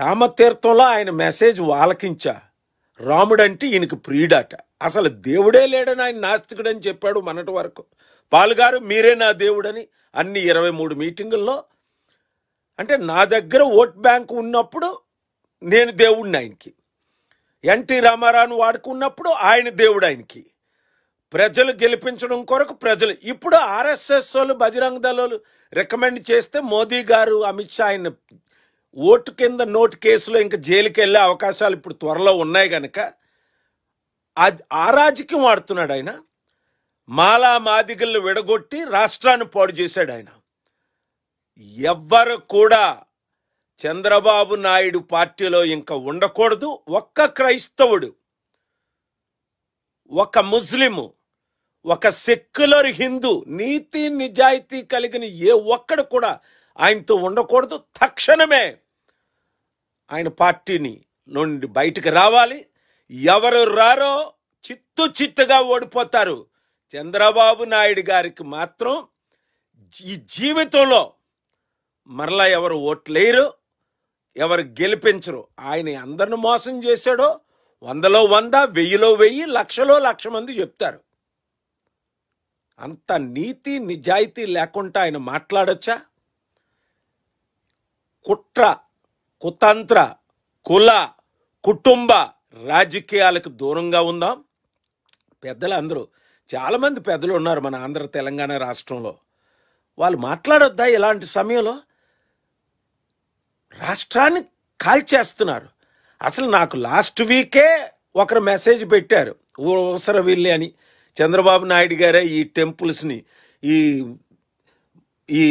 రామతీర్థంలో ఆయన మెసేజ్ ఆలకించా రాముడంటే ఈయనకు ప్రియుడాట అసలు దేవుడే లేడని ఆయన నాస్తికుడు అని చెప్పాడు మనటి వరకు పాలుగారు మీరే నా దేవుడని అన్ని ఇరవై మూడు మీటింగుల్లో అంటే నా దగ్గర ఓట్ బ్యాంక్ ఉన్నప్పుడు నేను దేవుడిని ఆయనకి ఎన్టీ రామారావును వాడుకున్నప్పుడు ఆయన దేవుడు ఆయనకి ప్రజలు గెలిపించడం కొరకు ప్రజలు ఇప్పుడు ఆర్ఎస్ఎస్ వాళ్ళు బజరంగ దళాలు రికమెండ్ చేస్తే మోదీ గారు అమిత్ షా ఆయన ఓటు కింద నోటు కేసులో ఇంకా జైలుకి వెళ్ళే అవకాశాలు ఇప్పుడు త్వరలో ఉన్నాయి కనుక రాజకీయం ఆడుతున్నాడు ఆయన మాలా మాదిగలను విడగొట్టి రాష్ట్రాన్ని పాడు చేశాడు ఆయన ఎవ్వరు కూడా చంద్రబాబు నాయుడు పార్టీలో ఇంకా ఉండకూడదు ఒక్క క్రైస్తవుడు ఒక ముస్లిము ఒక సెక్యులర్ హిందూ నీతి నిజాయితీ కలిగిన ఏ ఒక్కడు కూడా ఆయనతో ఉండకూడదు తక్షణమే ఆయన పార్టీని నుండి బయటకు రావాలి ఎవరు రారో చిత్తు చిత్తుగా ఓడిపోతారు చంద్రబాబు నాయుడు గారికి మాత్రం ఈ జీవితంలో మరలా ఎవరు ఓట్లేరు ఎవరు గెలిపించరు ఆయన అందరిని మోసం చేశాడో వందలో వంద వెయ్యిలో వెయ్యి లక్షలో లక్ష మంది చెప్తారు అంత నీతి నిజాయితీ లేకుండా ఆయన మాట్లాడొచ్చా కుట్ర కుతంత్ర కుల కుటుంబ రాజకీయాలకు దూరంగా ఉందాం పెద్దలు చాలామంది పెద్దలు ఉన్నారు మన ఆంధ్ర తెలంగాణ రాష్ట్రంలో వాళ్ళు మాట్లాడొద్దా ఇలాంటి సమయంలో రాష్ట్రాన్ని కాల్చేస్తున్నారు అసలు నాకు లాస్ట్ వీకే ఒకరు మెసేజ్ పెట్టారు వెళ్ళి అని చంద్రబాబు నాయుడు గారే ఈ టెంపుల్స్ని ఈ ఈ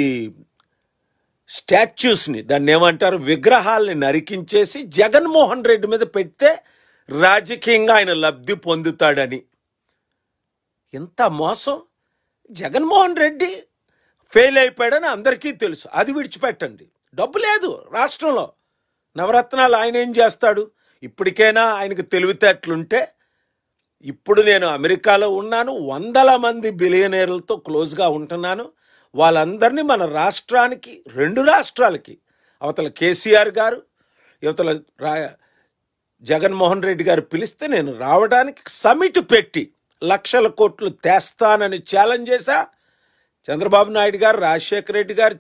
స్టాచ్యూస్ని దాన్ని ఏమంటారు విగ్రహాల్ని నరికించేసి జగన్మోహన్ రెడ్డి మీద పెడితే రాజకీయంగా ఆయన లబ్ధి పొందుతాడని ఎంత మోసం జగన్మోహన్ రెడ్డి ఫెయిల్ అయిపోయాడని అందరికీ తెలుసు అది విడిచిపెట్టండి డబ్బు లేదు రాష్ట్రంలో నవరత్నాలు ఆయన ఏం చేస్తాడు ఇప్పటికైనా ఆయనకు తెలివితేటలుంటే ఇప్పుడు నేను అమెరికాలో ఉన్నాను వందల మంది బిలియనీర్లతో క్లోజ్గా ఉంటున్నాను వాళ్ళందరినీ మన రాష్ట్రానికి రెండు రాష్ట్రాలకి అవతల కేసీఆర్ గారు ఇవతల రా జగన్మోహన్ రెడ్డి గారు పిలిస్తే నేను రావడానికి సమిట్ పెట్టి లక్షల కోట్లు తెస్తానని ఛాలెంజ్ చేశా చంద్రబాబు నాయుడు గారు రాజశేఖర రెడ్డి గారు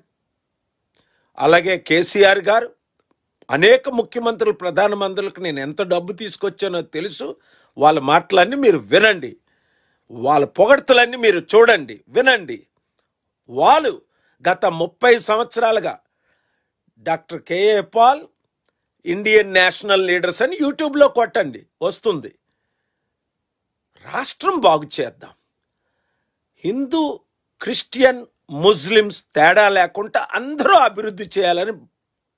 అలాగే కేసీఆర్ గారు అనేక ముఖ్యమంత్రులు ప్రధానమంత్రులకు నేను ఎంత డబ్బు తీసుకొచ్చానో తెలుసు వాళ్ళ మాటలన్నీ మీరు వినండి వాళ్ళ పొగడ్తలన్నీ మీరు చూడండి వినండి వాళ్ళు గత ముప్పై సంవత్సరాలుగా doctor KA Paul Indian national leaders అని యూట్యూబ్లో కొట్టండి వస్తుంది రాష్ట్రం బాగు చేద్దాం హిందూ క్రిస్టియన్ ముస్లిమ్స్ తేడా లేకుండా అందరూ అభివృద్ధి చేయాలని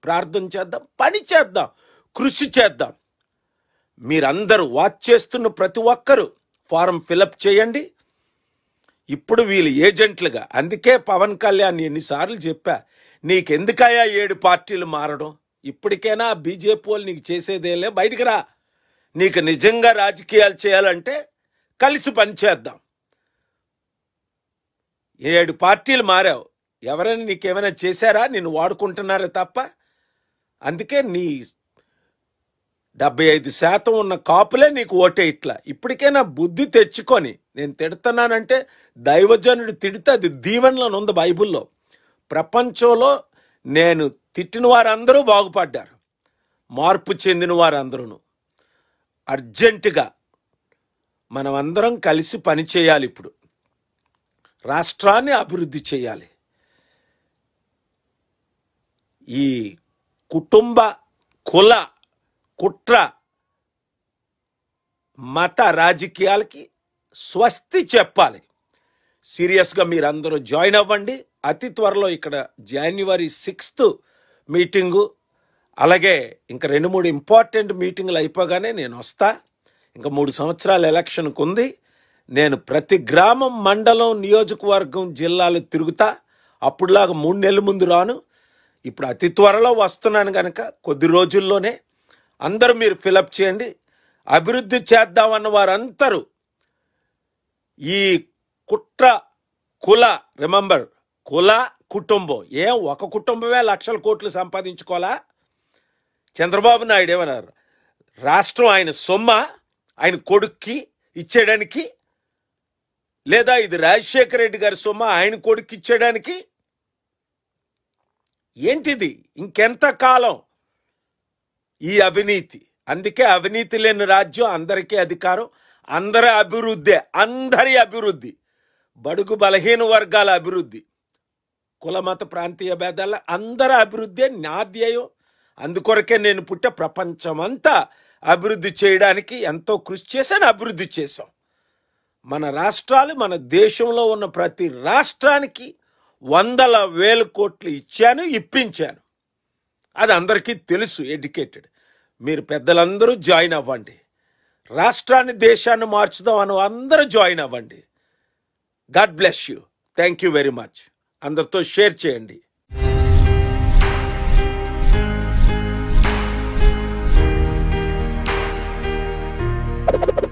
ప్రార్థన చేద్దాం పని చేద్దాం కృషి చేద్దాం మీరందరూ వాచ్ చేస్తున్న ప్రతి ఒక్కరూ ఫారం ఫిలప్ చేయండి ఇప్పుడు వీళ్ళు ఏజెంట్లుగా అందుకే పవన్ కళ్యాణ్ ఎన్నిసార్లు చెప్పా నీకెందుకయ్యా ఏడు పార్టీలు మారడం ఇప్పటికైనా బీజేపీ వాళ్ళు నీకు చేసేదేలే బయటికి రా నీకు నిజంగా రాజకీయాలు చేయాలంటే కలిసి పనిచేద్దాం ఏడు పార్టీలు మారావు ఎవరైనా నీకేమైనా చేశారా నిన్ను వాడుకుంటున్నారా తప్ప అందుకే నీ డెబ్బై ఐదు శాతం ఉన్న కాపులే నీకు ఓటే ఇట్లా నా బుద్ధి తెచ్చుకొని నేను తిడుతున్నానంటే దైవజనుడు తిడితే అది దీవెనలను ఉంది బైబిల్లో ప్రపంచంలో నేను తిట్టిన వారందరూ బాగుపడ్డారు మార్పు చెందిన వారందరూ అర్జెంటుగా మనమందరం కలిసి పని చేయాలి ఇప్పుడు రాష్ట్రాన్ని అభివృద్ధి చేయాలి ఈ కుటుంబ కుల కుట్ర మత రాజకీయాలకి స్వస్తి చెప్పాలి సీరియస్గా మీరందరూ జాయిన్ అవ్వండి అతి త్వరలో ఇక్కడ జాన్యువరి సిక్స్త్ మీటింగు అలాగే ఇంకా రెండు మూడు ఇంపార్టెంట్ మీటింగ్లు అయిపోగానే నేను వస్తా ఇంకా మూడు సంవత్సరాల ఎలక్షన్కు ఉంది నేను ప్రతి గ్రామం మండలం నియోజకవర్గం జిల్లాలు తిరుగుతా అప్పుడులాగా మూడు నెలల ముందు రాను ఇప్పుడు అతి త్వరలో వస్తున్నాను కనుక కొద్ది రోజుల్లోనే అందరూ మీరు ఫిలప్ చేయండి అభివృద్ధి చేద్దామన్న వారందరూ ఈ కుట్ర కుల రిమెంబర్ కుల కుటుంబం ఏం ఒక కుటుంబమే లక్షల కోట్లు సంపాదించుకోవాలా చంద్రబాబు నాయుడు ఏమన్నారు రాష్ట్రం ఆయన సొమ్మ ఆయన కొడుక్కి ఇచ్చేయడానికి లేదా ఇది రాజశేఖర రెడ్డి గారి సొమ్మ ఆయన కొడుక్కి ఇచ్చేయడానికి ఏంటిది ఇంకెంత కాలం ఈ అవినీతి అందుకే అవినీతి లేని రాజ్యం అందరికీ అధికారం అందరి అభివృద్ధే అందరి అభివృద్ధి బడుగు బలహీన వర్గాల అభివృద్ధి కులమత ప్రాంతీయ భేదాల అందరి అభివృద్ధి నా ధ్యేయం అందుకొరకే నేను ప్రపంచం ప్రపంచమంతా అభివృద్ధి చేయడానికి ఎంతో కృషి చేశాను అభివృద్ధి చేశాం మన రాష్ట్రాలు మన దేశంలో ఉన్న ప్రతి రాష్ట్రానికి వందల వేల కోట్లు ఇచ్చాను ఇప్పించాను అది అందరికీ తెలుసు ఎడ్యుకేటెడ్ మీరు పెద్దలందరూ జాయిన్ అవ్వండి రాష్ట్రాన్ని దేశాన్ని మార్చుదాం అని అందరూ జాయిన్ అవ్వండి god bless you thank you very much అందరితో షేర్ చేయండి you